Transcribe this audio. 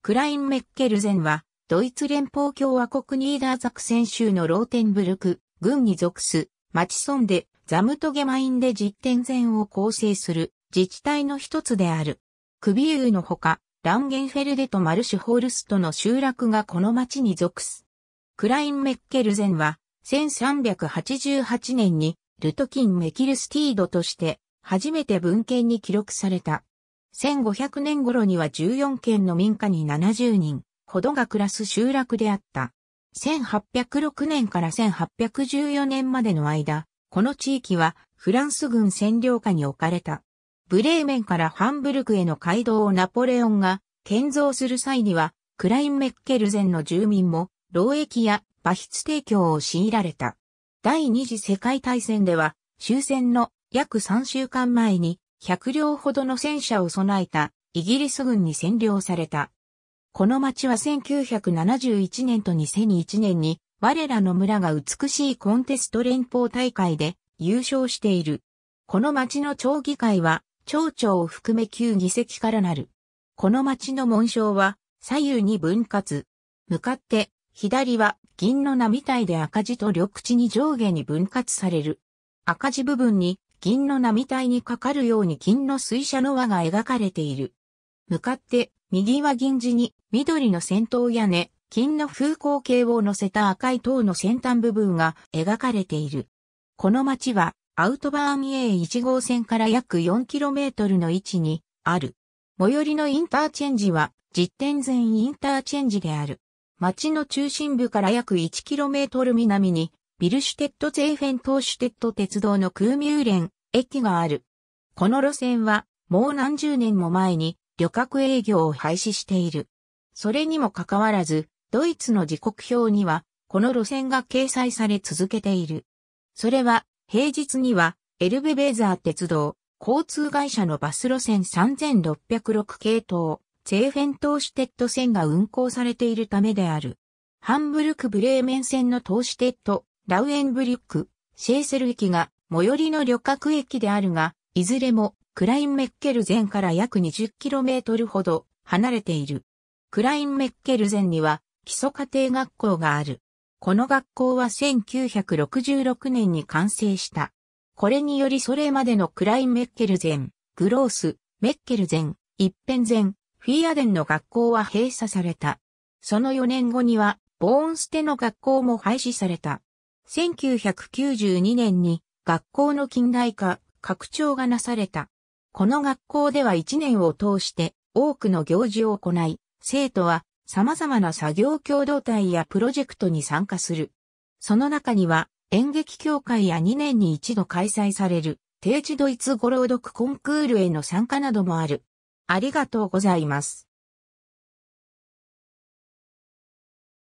クライン・メッケルゼンは、ドイツ連邦共和国ニーダーザクセン州のローテンブルク、軍に属す、マチソンで、ザムトゲマインで実典前を構成する自治体の一つである。クビユーのほか、ランゲンフェルデとマルシュホールストの集落がこの町に属す。クライン・メッケルゼンは、1388年に、ルトキン・メキルスティードとして、初めて文献に記録された。1500年頃には14軒の民家に70人ほどが暮らす集落であった。1806年から1814年までの間、この地域はフランス軍占領下に置かれた。ブレーメンからハンブルクへの街道をナポレオンが建造する際には、クラインメッケルゼンの住民も、労役や馬筆提供を強いられた。第二次世界大戦では、終戦の約3週間前に100両ほどの戦車を備えたイギリス軍に占領された。この町は1971年と2001年に我らの村が美しいコンテスト連邦大会で優勝している。この町の町議会は町長を含め9議席からなる。この町の紋章は左右に分割。向かって左は銀の名みたいで赤字と緑地に上下に分割される。赤字部分に銀の波体にかかるように金の水車の輪が描かれている。向かって、右は銀地に、緑の先頭屋根、金の風光景を乗せた赤い塔の先端部分が描かれている。この町は、アウトバーン A1 号線から約 4km の位置にある。最寄りのインターチェンジは、実店前インターチェンジである。町の中心部から約 1km 南にビルシュテットゼーフェントーシュテット鉄道の空ミューレン駅がある。この路線はもう何十年も前に旅客営業を廃止している。それにもかかわらず、ドイツの時刻表にはこの路線が掲載され続けている。それは平日にはエルベベーザー鉄道交通会社のバス路線3606系統、ゼーフェントーシュテット線が運行されているためである。ハンブルク・ブレーメン線のトーシュテット、ラウエンブリュック、シェーセル駅が最寄りの旅客駅であるが、いずれもクラインメッケルゼンから約 20km ほど離れている。クラインメッケルゼンには基礎家庭学校がある。この学校は1966年に完成した。これによりそれまでのクラインメッケルゼン、グロース、メッケルゼン、一辺ゼン、フィアデンの学校は閉鎖された。その4年後には、ボーンステの学校も廃止された。1992年に学校の近代化、拡張がなされた。この学校では1年を通して多くの行事を行い、生徒は様々な作業共同体やプロジェクトに参加する。その中には演劇協会や2年に一度開催される定置ドイツ語朗読コンクールへの参加などもある。ありがとうございます。